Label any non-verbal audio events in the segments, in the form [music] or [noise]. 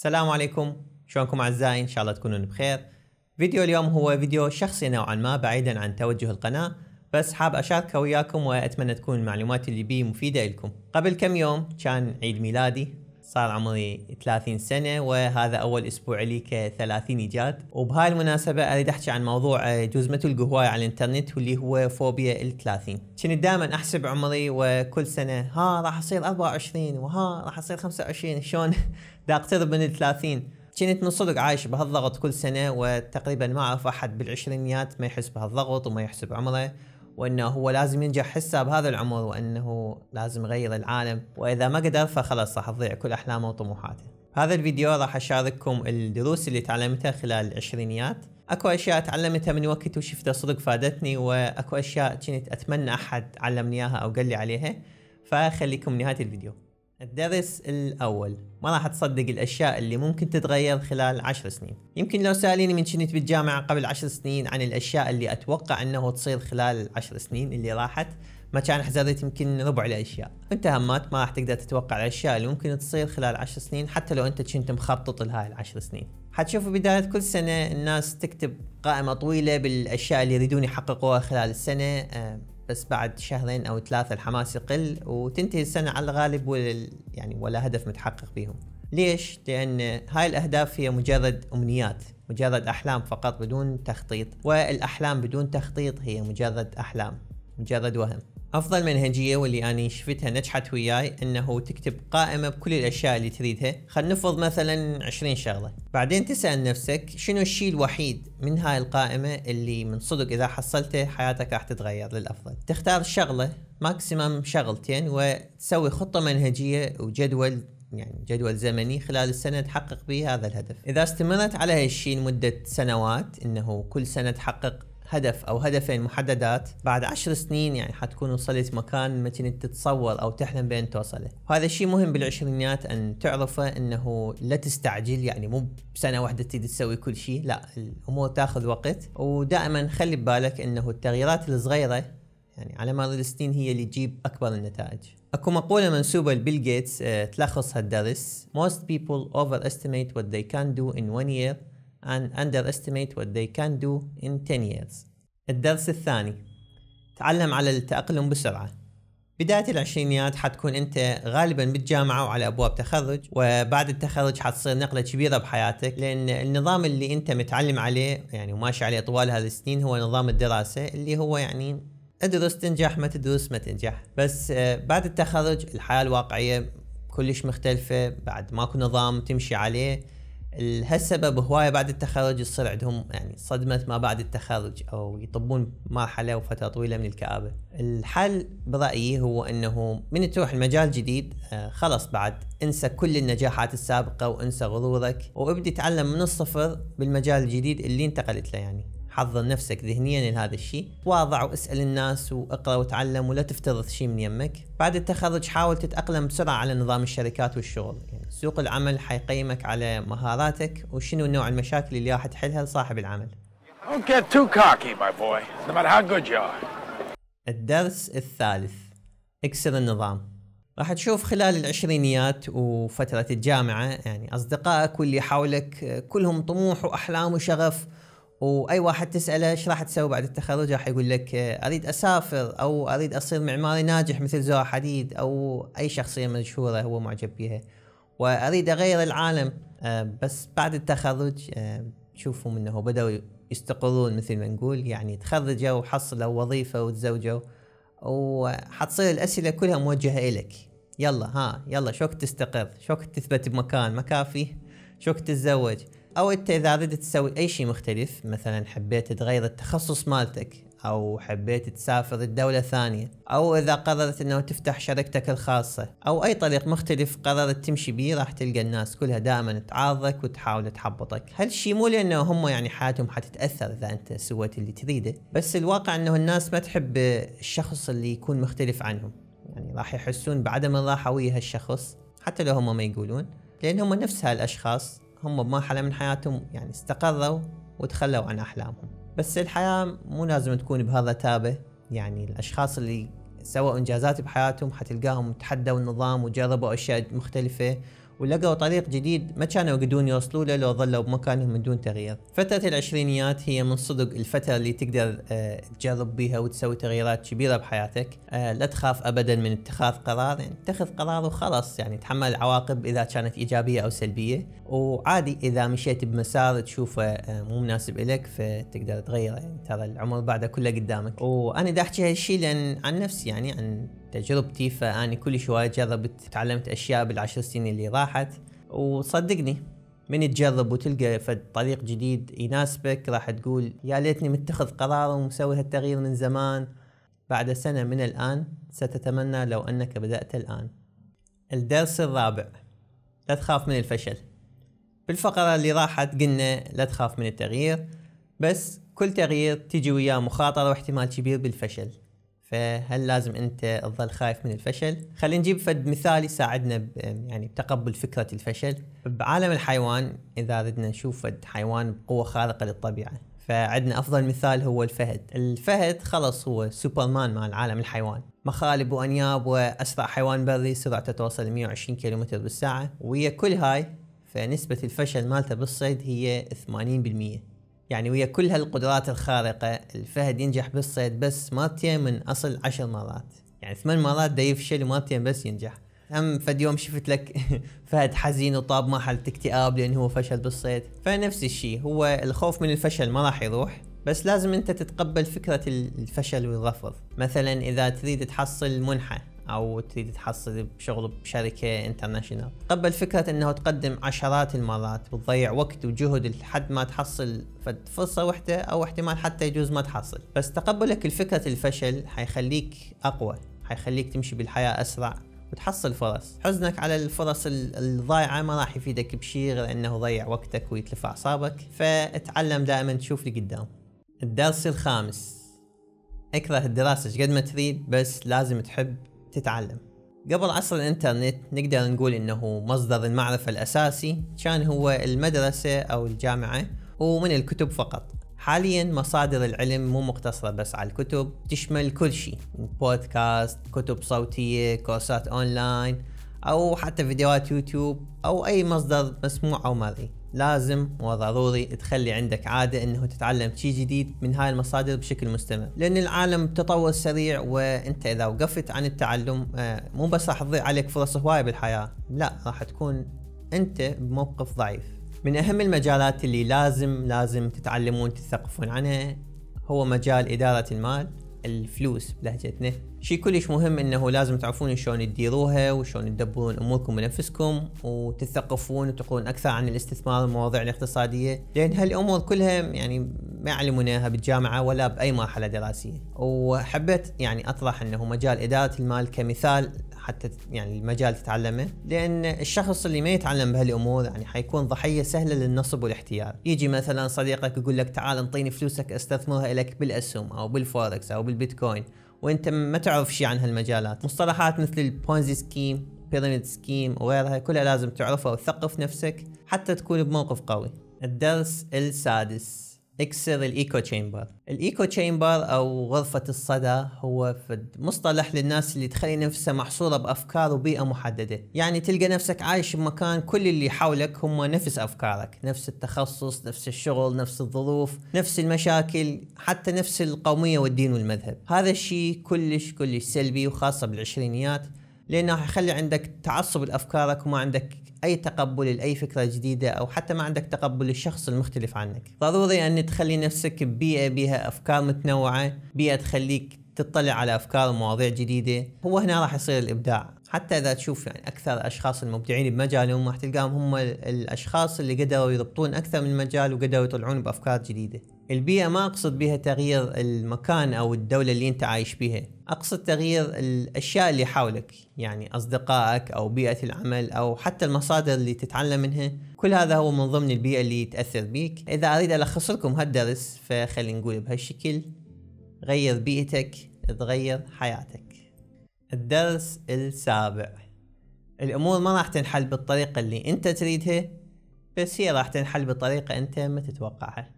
السلام عليكم شلونكم اعزائي ان شاء الله تكونون بخير فيديو اليوم هو فيديو شخصي نوعا ما بعيدا عن توجه القناة بس حاب اشاركه وياكم واتمنى تكون المعلومات اللي بيه مفيدة لكم قبل كم يوم كان عيد ميلادي صار عمري 30 سنة وهذا أول أسبوع لي ك 30 إيجاد وبهاي المناسبة أريد أحكي عن موضوع جزمه القهواي على الإنترنت واللي هو فوبيا ال 30 كنت دائما أحسب عمري وكل سنة ها راح أصير 24 وها راح أصير 25 شلون لا اقترب من ال 30 كنت من صدق عايش بهالضغط كل سنه وتقريبا ما اعرف احد بالعشرينيات ما يحس بهالضغط وما يحسب عمره وانه هو لازم ينجح حسه بهذا العمر وانه لازم يغير العالم واذا ما قدر فخلاص راح تضيع كل احلامه وطموحاته. بهذا الفيديو راح اشارككم الدروس اللي تعلمتها خلال العشرينيات اكو اشياء تعلمتها من وقت وشفتها صدق فادتني واكو اشياء كنت اتمنى احد علمني اياها او قال لي عليها فخليكم نهايه الفيديو الدرس الأول ما راح تصدق الأشياء اللي ممكن تتغير خلال عشر سنين يمكن لو سأليني من كنت بالجامعة قبل عشر سنين عن الأشياء اللي أتوقع أنه تصير خلال العشر سنين اللي راحت ما كان حزرت يمكن ربع الأشياء أنت همات ما راح تقدر تتوقع الأشياء اللي ممكن تصير خلال عشر سنين حتى لو أنت كنت مخطط لهاي العشر سنين حتشوفوا بداية كل سنة الناس تكتب قائمة طويلة بالأشياء اللي يريدون يحققوها خلال السنة آه، بس بعد شهرين او ثلاثه الحماس يقل وتنتهي السنه على الغالب ولا يعني ولا هدف متحقق بيهم. ليش؟ لان هاي الاهداف هي مجرد امنيات، مجرد احلام فقط بدون تخطيط، والاحلام بدون تخطيط هي مجرد احلام، مجرد وهم. افضل منهجيه واللي انا شفتها نجحت وياي انه تكتب قائمه بكل الاشياء اللي تريدها خلينا نفرض مثلا 20 شغله بعدين تسال نفسك شنو الشيء الوحيد من هاي القائمه اللي من صدق اذا حصلته حياتك راح تتغير للافضل تختار شغله ماكسيمم شغلتين وتسوي خطه منهجيه وجدول يعني جدول زمني خلال السنة تحقق به هذا الهدف إذا استمرت على هالشيء لمدة سنوات إنه كل سنة تحقق هدف او هدفين محددات بعد عشر سنين يعني حتكون وصلت مكان ما كنت تتصور او تحلم بان توصله وهذا الشيء مهم بالعشرينيات ان تعرفه انه لا تستعجل يعني مو بسنه واحده تريد تسوي كل شيء لا الامور تاخذ وقت ودائما خلي ببالك انه التغييرات الصغيره يعني على مر السنين هي اللي تجيب اكبر النتائج اكو مقولة منسوبة لبيل جيتس آه، تلخص هالدرس Most people overestimate what they can do in one year and underestimate what they can do in 10 years الدرس الثاني تعلم على التأقلم بسرعة بداية العشرينيات حتكون انت غالبا بالجامعة وعلى ابواب تخرج وبعد التخرج حتصير نقلة كبيرة بحياتك لان النظام اللي انت متعلم عليه يعني وماشي عليه طوال هذه السنين هو نظام الدراسة اللي هو يعني ادرس تنجح ما تدرس ما تنجح بس آه، بعد التخرج الحياة الواقعية كلش مختلفة بعد ماكو نظام تمشي عليه لهالسبب هواية بعد التخرج يصير عندهم يعني صدمة ما بعد التخرج أو يطبون مرحلة وفترة طويلة من الكآبة الحل برأيي هو أنه من تروح المجال جديد آه، خلص بعد انسى كل النجاحات السابقة وانسى غرورك وابدي تعلم من الصفر بالمجال الجديد اللي انتقلت له يعني حضر نفسك ذهنيا لهذا الشيء واضع واسال الناس واقرا وتعلم ولا تفترض شيء من يمك بعد التخرج حاول تتاقلم بسرعه على نظام الشركات والشغل يعني سوق العمل حيقيمك على مهاراتك وشنو نوع المشاكل اللي راح تحلها لصاحب العمل Don't get too cocky, my boy. No matter how good you are. الدرس الثالث اكسر النظام راح تشوف خلال العشرينيات وفترة الجامعة يعني أصدقائك واللي حولك كلهم طموح وأحلام وشغف واي واحد تساله ايش راح تسوي بعد التخرج راح يقول لك آه، اريد اسافر او اريد اصير معماري ناجح مثل زهر حديد او اي شخصيه مشهوره هو معجب بها واريد اغير العالم آه، بس بعد التخرج تشوفهم آه، انه بداوا يستقرون مثل ما نقول يعني تخرجوا وحصلوا وظيفه وتزوجوا وحتصير الاسئله كلها موجهه الك يلا ها يلا شوك تستقر شوك تثبت بمكان مكافي شوك تتزوج او انت اذا ردت تسوي اي شيء مختلف مثلا حبيت تغير التخصص مالتك او حبيت تسافر الدولة ثانية او اذا قررت انه تفتح شركتك الخاصة او اي طريق مختلف قررت تمشي بيه راح تلقى الناس كلها دائما تعارضك وتحاول تحبطك هالشي مو لانه هم يعني حياتهم حتتأثر اذا انت سويت اللي تريده بس الواقع انه الناس ما تحب الشخص اللي يكون مختلف عنهم يعني راح يحسون بعدم الراحة ويا هالشخص حتى لو هم ما يقولون لان هم نفس هالاشخاص هم بمرحلة من حياتهم يعني استقروا وتخلوا عن أحلامهم بس الحياة مو لازم تكون بهذا تابه يعني الأشخاص اللي سووا إنجازات بحياتهم حتلقاهم تحدوا النظام وجربوا أشياء مختلفة ولقوا طريق جديد ما كانوا يقدرون يوصلوا له لو ظلوا بمكانهم من دون تغيير فترة العشرينيات هي من صدق الفترة اللي تقدر آه، تجرب بيها وتسوي تغييرات كبيرة بحياتك آه، لا تخاف أبدا من اتخاذ قرار يعني اتخذ قرار وخلاص يعني تحمل العواقب إذا كانت إيجابية أو سلبية وعادي إذا مشيت بمسار تشوفه آه، مو مناسب إلك فتقدر تغيره يعني ترى العمر بعده كله قدامك وأنا دا أحكي هالشيء لأن عن نفسي يعني عن تجربتي فاني كل شوي جربت تعلمت اشياء بالعشر سنين اللي راحت وصدقني من تجرب وتلقى فد طريق جديد يناسبك راح تقول يا ليتني متخذ قرار ومسوي هالتغيير من زمان بعد سنة من الآن ستتمنى لو أنك بدأت الآن الدرس الرابع لا تخاف من الفشل بالفقرة اللي راحت قلنا لا تخاف من التغيير بس كل تغيير تجي وياه مخاطرة واحتمال كبير بالفشل فهل لازم انت تظل خايف من الفشل؟ خلينا نجيب فد مثال يساعدنا يعني بتقبل فكره الفشل. بعالم الحيوان اذا بدنا نشوف فد حيوان بقوه خارقه للطبيعه، فعندنا افضل مثال هو الفهد، الفهد خلص هو سوبرمان مال عالم الحيوان، مخالب وانياب واسرع حيوان بري سرعته توصل 120 كم بالساعه، ويا كل هاي فنسبه الفشل مالته بالصيد هي 80%. يعني ويا كل هالقدرات الخارقة الفهد ينجح بالصيد بس مرتين من أصل عشر مرات يعني ثمان مرات دا يفشل ومرتين بس ينجح هم فد يوم شفت لك [laughs] فهد حزين وطاب مرحلة اكتئاب لأنه هو فشل بالصيد فنفس الشيء هو الخوف من الفشل ما راح يروح بس لازم انت تتقبل فكرة الفشل والرفض مثلا اذا تريد تحصل منحة او تريد تحصل بشغل بشركه انترناشونال قبل فكره انه تقدم عشرات المرات وتضيع وقت وجهد لحد ما تحصل فرصه وحده او احتمال حتى يجوز ما تحصل بس تقبلك لفكره الفشل حيخليك اقوى حيخليك تمشي بالحياه اسرع وتحصل فرص حزنك على الفرص الضايعة ما راح يفيدك بشيء غير انه ضيع وقتك ويتلف اعصابك فاتعلم دائما تشوف لقدام الدرس الخامس اكره الدراسة قد ما تريد بس لازم تحب تتعلم قبل عصر الانترنت نقدر نقول انه مصدر المعرفة الاساسي كان هو المدرسة او الجامعة ومن الكتب فقط حاليا مصادر العلم مو مقتصرة بس على الكتب تشمل كل شيء بودكاست كتب صوتية كورسات اونلاين او حتى فيديوهات يوتيوب او اي مصدر مسموع او مرئي لازم وضروري تخلي عندك عادة انه تتعلم شيء جديد من هاي المصادر بشكل مستمر لان العالم تطور سريع وانت اذا وقفت عن التعلم آه، مو بس راح تضيع عليك فرص هواية بالحياة لا راح تكون انت بموقف ضعيف من اهم المجالات اللي لازم لازم تتعلمون تثقفون عنها هو مجال ادارة المال الفلوس بلهجتنا شيء كلش مهم انه لازم تعرفون شلون تديروها وشلون تدبرون اموركم بنفسكم وتثقفون وتقولون اكثر عن الاستثمار والمواضيع الاقتصاديه لان هالامور كلها يعني ما علموناها بالجامعه ولا باي مرحله دراسيه وحبيت يعني اطرح انه مجال اداره المال كمثال حتى يعني المجال تتعلمه لان الشخص اللي ما يتعلم بهالامور يعني حيكون ضحيه سهله للنصب والاحتيال يجي مثلا صديقك يقول لك تعال انطيني فلوسك استثمرها لك بالاسهم او بالفوركس او بالبيتكوين وانت ما تعرف شيء عن هالمجالات مصطلحات مثل البونزي سكيم بيراميد سكيم وغيرها كلها لازم تعرفها وتثقف نفسك حتى تكون بموقف قوي الدرس السادس اكسر الايكو تشامبر الايكو تشامبر او غرفة الصدى هو مصطلح للناس اللي تخلي نفسها محصورة بافكار وبيئة محددة يعني تلقى نفسك عايش بمكان كل اللي حولك هم نفس افكارك نفس التخصص نفس الشغل نفس الظروف نفس المشاكل حتى نفس القومية والدين والمذهب هذا الشيء كلش كلش سلبي وخاصة بالعشرينيات لانه يخلي عندك تعصب لافكارك وما عندك اي تقبل لاي فكره جديده او حتى ما عندك تقبل للشخص المختلف عنك ضروري ان تخلي نفسك ببيئه بها افكار متنوعه بيئه تخليك تطلع على افكار ومواضيع جديده هو هنا راح يصير الابداع حتى اذا تشوف يعني اكثر الاشخاص المبدعين بمجالهم راح تلقاهم هم الاشخاص اللي قدروا يضبطون اكثر من مجال وقدروا يطلعون بافكار جديده. البيئه ما اقصد بها تغيير المكان او الدوله اللي انت عايش بها، اقصد تغيير الاشياء اللي حولك، يعني اصدقائك او بيئه العمل او حتى المصادر اللي تتعلم منها، كل هذا هو من ضمن البيئه اللي تاثر بيك. اذا اريد الخص لكم هالدرس فخلينا نقول بهالشكل غير بيئتك تغير حياتك. الدرس السابع الأمور ما راح تنحل بالطريقة اللي أنت تريدها بس هي راح تنحل بطريقة أنت ما تتوقعها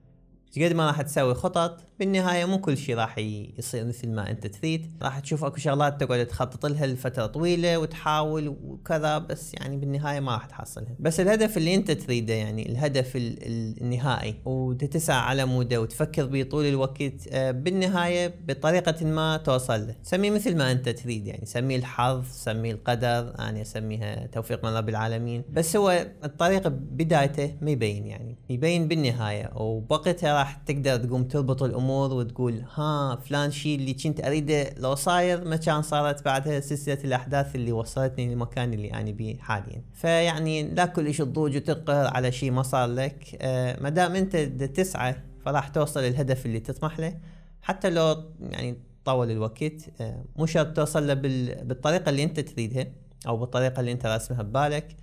قد ما راح تسوي خطط بالنهاية مو كل شيء راح يصير مثل ما انت تريد راح تشوف اكو شغلات تقعد تخطط لها لفترة طويلة وتحاول وكذا بس يعني بالنهاية ما راح تحصلها بس الهدف اللي انت تريده يعني الهدف النهائي وتتسع على موده وتفكر به طول الوقت آه، بالنهاية بطريقة ما توصل له سميه مثل ما انت تريد يعني سميه الحظ سميه القدر انا اسميها توفيق من رب العالمين بس هو الطريق بدايته ما يبين يعني يبين بالنهاية وبقتها راح تقدر تقوم تربط الامور وتقول ها فلان شيء اللي كنت اريده لو صاير ما كان صارت بعدها سلسله الاحداث اللي وصلتني للمكان اللي انا بيه حاليا فيعني لا كلش تضوج وتقهر على شيء ما صار لك آه، ما دام انت تسعى فراح توصل للهدف اللي تطمح له حتى لو يعني طول الوقت آه، مو شرط توصل له بالطريقه اللي انت تريدها او بالطريقه اللي انت راسمها ببالك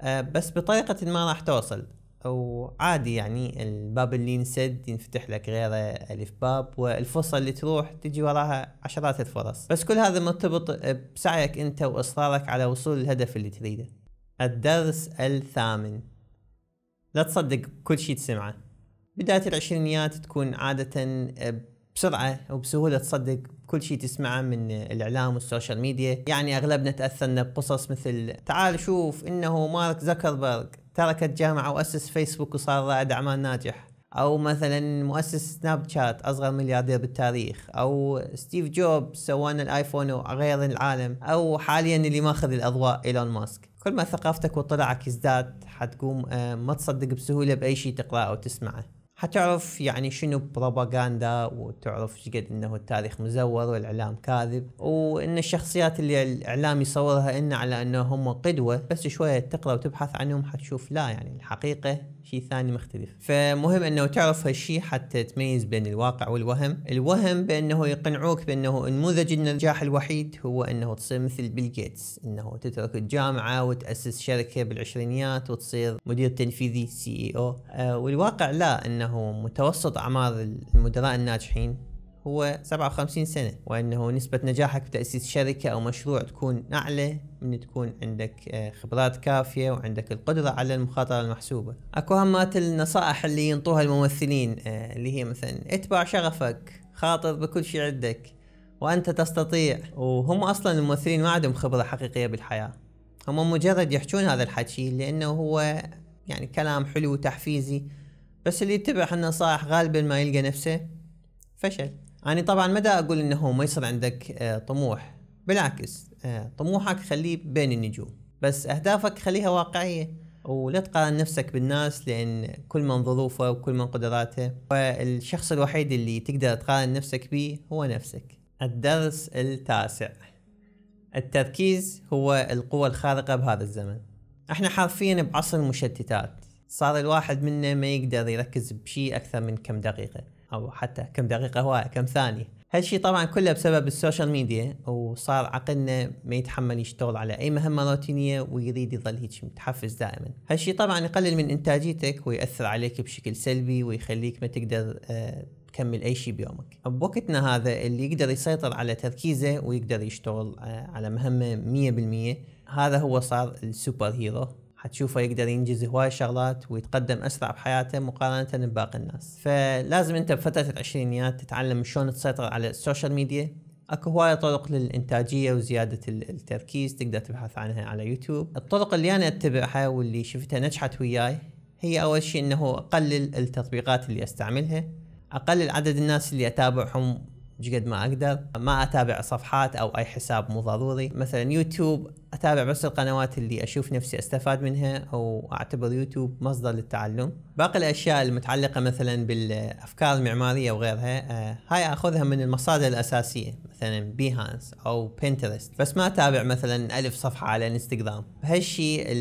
آه، بس بطريقه ما راح توصل وعادي يعني الباب اللي ينسد ينفتح لك غيره ألف باب والفرصة اللي تروح تجي وراها عشرات الفرص بس كل هذا مرتبط بسعيك أنت وإصرارك على وصول الهدف اللي تريده الدرس الثامن لا تصدق كل شيء تسمعه بداية العشرينيات تكون عادة بسرعه وبسهوله تصدق كل شيء تسمعه من الاعلام والسوشيال ميديا يعني اغلبنا تاثرنا بقصص مثل تعال شوف انه مارك زكربرج ترك الجامعه واسس فيسبوك وصار رائد اعمال ناجح او مثلا مؤسس سناب شات اصغر ملياردير بالتاريخ او ستيف جوبز سوانا الايفون وغير العالم او حاليا اللي ماخذ الاضواء ايلون ماسك كل ما ثقافتك واطلاعك يزداد حتقوم آه، ما تصدق بسهوله باي شيء تقراه او تسمعه حتعرف يعني شنو بروباغندا وتعرف شقد انه التاريخ مزور والاعلام كاذب وان الشخصيات اللي الاعلام يصورها ان على انه هم قدوه بس شويه تقرا وتبحث عنهم حتشوف لا يعني الحقيقه شيء ثاني مختلف فمهم انه تعرف هالشيء حتى تميز بين الواقع والوهم الوهم بانه يقنعوك بانه نموذج النجاح الوحيد هو انه تصير مثل بيل جيتس انه تترك الجامعه وتاسس شركه بالعشرينيات وتصير مدير تنفيذي سي اي او آه، والواقع لا انه أنه متوسط أعمار المدراء الناجحين هو 57 سنة وأنه نسبة نجاحك في تأسيس شركة أو مشروع تكون أعلى من تكون عندك آه، خبرات كافية وعندك القدرة على المخاطرة المحسوبة أكو همات النصائح اللي ينطوها الممثلين آه، اللي هي مثلا اتبع شغفك خاطر بكل شيء عندك وأنت تستطيع وهم أصلا الممثلين ما عندهم خبرة حقيقية بالحياة هم مجرد يحجون هذا الحكي لأنه هو يعني كلام حلو وتحفيزي بس اللي يتبع النصائح غالبا ما يلقى نفسه فشل يعني طبعا ما دا اقول انه ما يصير عندك آه، طموح بالعكس آه، طموحك خليه بين النجوم بس اهدافك خليها واقعيه ولا تقارن نفسك بالناس لان كل من ظروفه وكل من قدراته والشخص الوحيد اللي تقدر تقارن نفسك به هو نفسك الدرس التاسع التركيز هو القوة الخارقة بهذا الزمن احنا حرفيا بعصر مشتتات صار الواحد منا ما يقدر يركز بشيء اكثر من كم دقيقه او حتى كم دقيقه هواية كم ثانيه هالشي طبعا كله بسبب السوشيال ميديا وصار عقلنا ما يتحمل يشتغل على اي مهمه روتينيه ويريد يظل هيك متحفز دائما هالشي طبعا يقلل من انتاجيتك ويأثر عليك بشكل سلبي ويخليك ما تقدر آه، تكمل اي شيء بيومك بوقتنا هذا اللي يقدر يسيطر على تركيزه ويقدر يشتغل آه، على مهمه 100% هذا هو صار السوبر هيرو حتشوفه يقدر ينجز هواي شغلات ويتقدم اسرع بحياته مقارنه بباقي الناس فلازم انت بفتره العشرينيات تتعلم شلون تسيطر على السوشيال ميديا اكو هواية طرق للإنتاجية وزيادة التركيز تقدر تبحث عنها على يوتيوب الطرق اللي أنا أتبعها واللي شفتها نجحت وياي هي أول شيء أنه أقلل التطبيقات اللي أستعملها أقلل عدد الناس اللي أتابعهم بقد ما أقدر ما أتابع صفحات أو أي حساب مو ضروري مثلا يوتيوب اتابع بس القنوات اللي اشوف نفسي استفاد منها او اعتبر يوتيوب مصدر للتعلم باقي الاشياء المتعلقه مثلا بالافكار المعماريه وغيرها آه، هاي اخذها من المصادر الاساسيه مثلا بيهانس او بنترست بس ما اتابع مثلا الف صفحه على انستغرام بهالشي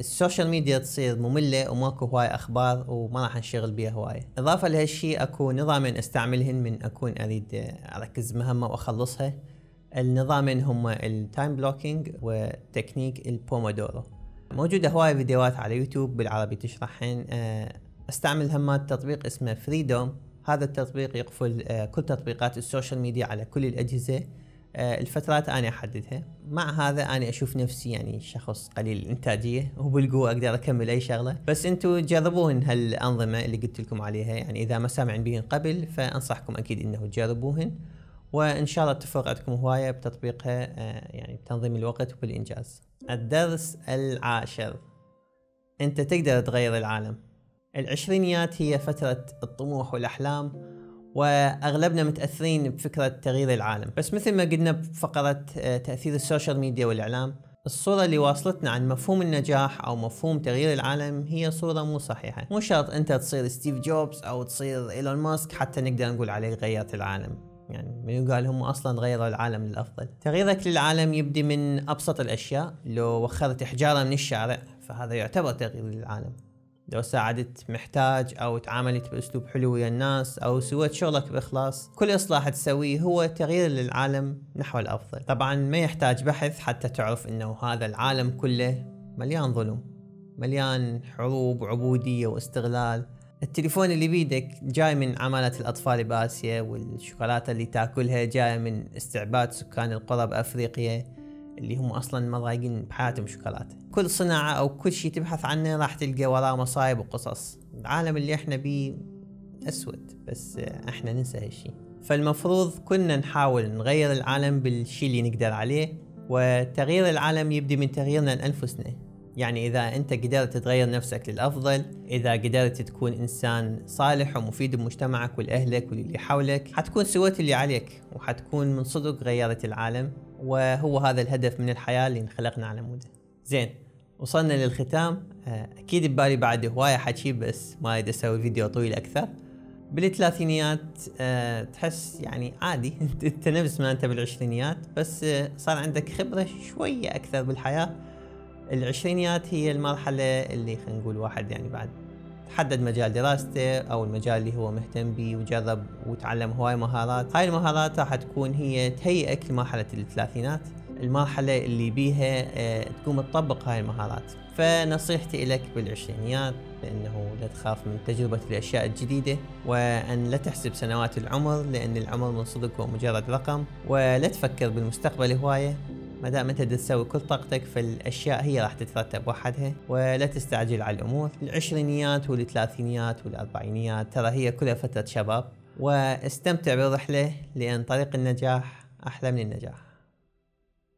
السوشيال ميديا تصير ممله وماكو هواي اخبار وما راح انشغل بيها هواي اضافه لهالشي اكو نظامين استعملهن من اكون اريد اركز مهمه واخلصها النظامين هما التايم بلوكينج وتكنيك البومودورو موجوده هواي فيديوهات على يوتيوب بالعربي تشرحين آه، استعمل همات تطبيق اسمه فريدوم هذا التطبيق يقفل آه، كل تطبيقات السوشيال ميديا على كل الاجهزه آه، الفترات انا احددها مع هذا انا اشوف نفسي يعني شخص قليل الانتاجيه وبالقوه اقدر اكمل اي شغله بس انتم جربوهن هالانظمه اللي قلت لكم عليها يعني اذا ما سامعين بهن قبل فانصحكم اكيد انه تجربوهن وان شاء الله تفرق عندكم هوايه بتطبيقها آه، يعني بتنظيم الوقت وبالانجاز. الدرس العاشر انت تقدر تغير العالم. العشرينيات هي فترة الطموح والاحلام واغلبنا متاثرين بفكرة تغيير العالم، بس مثل ما قلنا بفقرة آه، تاثير السوشيال ميديا والاعلام الصورة اللي واصلتنا عن مفهوم النجاح أو مفهوم تغيير العالم هي صورة مو صحيحة مو شرط أنت تصير ستيف جوبز أو تصير إيلون ماسك حتى نقدر نقول عليك غيرت العالم يعني من يقال هم اصلا غيروا العالم للافضل تغييرك للعالم يبدي من ابسط الاشياء لو وخرت حجاره من الشارع فهذا يعتبر تغيير للعالم لو ساعدت محتاج او تعاملت باسلوب حلو ويا الناس او سويت شغلك باخلاص كل اصلاح تسويه هو تغيير للعالم نحو الافضل طبعا ما يحتاج بحث حتى تعرف انه هذا العالم كله مليان ظلم مليان حروب وعبودية واستغلال التليفون اللي بيدك جاي من عمالة الأطفال بآسيا والشوكولاتة اللي تاكلها جاية من استعباد سكان القرى بأفريقيا اللي هم أصلا ما ضايقين بحياتهم شوكولاتة كل صناعة أو كل شيء تبحث عنه راح تلقى وراه مصايب وقصص العالم اللي احنا بيه أسود بس احنا ننسى هالشي فالمفروض كنا نحاول نغير العالم بالشي اللي نقدر عليه وتغيير العالم يبدي من تغييرنا لأنفسنا يعني إذا أنت قدرت تغير نفسك للأفضل إذا قدرت تكون إنسان صالح ومفيد بمجتمعك ولأهلك وللي حولك حتكون سويت اللي عليك وحتكون من صدق غيرت العالم وهو هذا الهدف من الحياة اللي انخلقنا على موده زين وصلنا للختام آه، أكيد ببالي بعد هواية حكي بس ما أريد أسوي فيديو طويل أكثر بالثلاثينيات آه، تحس يعني عادي [laughs] انت نفس ما انت بالعشرينيات بس آه، صار عندك خبره شويه اكثر بالحياه العشرينيات هي المرحلة اللي خلينا نقول واحد يعني بعد تحدد مجال دراسته او المجال اللي هو مهتم به وجرب وتعلم هواي مهارات، هاي المهارات راح تكون هي تهيئك لمرحلة الثلاثينات، المرحلة اللي بيها آه، تقوم تطبق هاي المهارات، فنصيحتي لك بالعشرينيات بانه لا تخاف من تجربة الاشياء الجديدة وان لا تحسب سنوات العمر لان العمر من صدق هو مجرد رقم ولا تفكر بالمستقبل هواية ما دام انت تسوي كل طاقتك فالاشياء هي راح تترتب وحدها ولا تستعجل على الامور العشرينيات والثلاثينيات والاربعينيات ترى هي كلها فتره شباب واستمتع بالرحله لان طريق النجاح احلى من النجاح